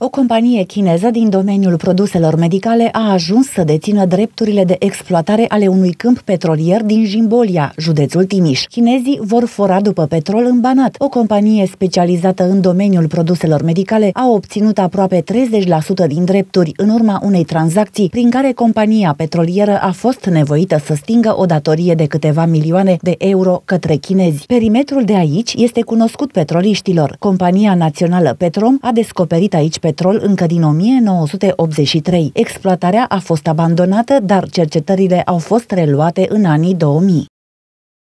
O companie chineză din domeniul produselor medicale a ajuns să dețină drepturile de exploatare ale unui câmp petrolier din Jimbolia, județul Timiș. Chinezii vor fora după petrol în Banat. O companie specializată în domeniul produselor medicale a obținut aproape 30% din drepturi în urma unei tranzacții prin care compania petrolieră a fost nevoită să stingă o datorie de câteva milioane de euro către chinezi. Perimetrul de aici este cunoscut petroliștilor. Compania Națională Petrom a descoperit aici Petrol încă din 1983. Exploatarea a fost abandonată, dar cercetările au fost reluate în anii 2000.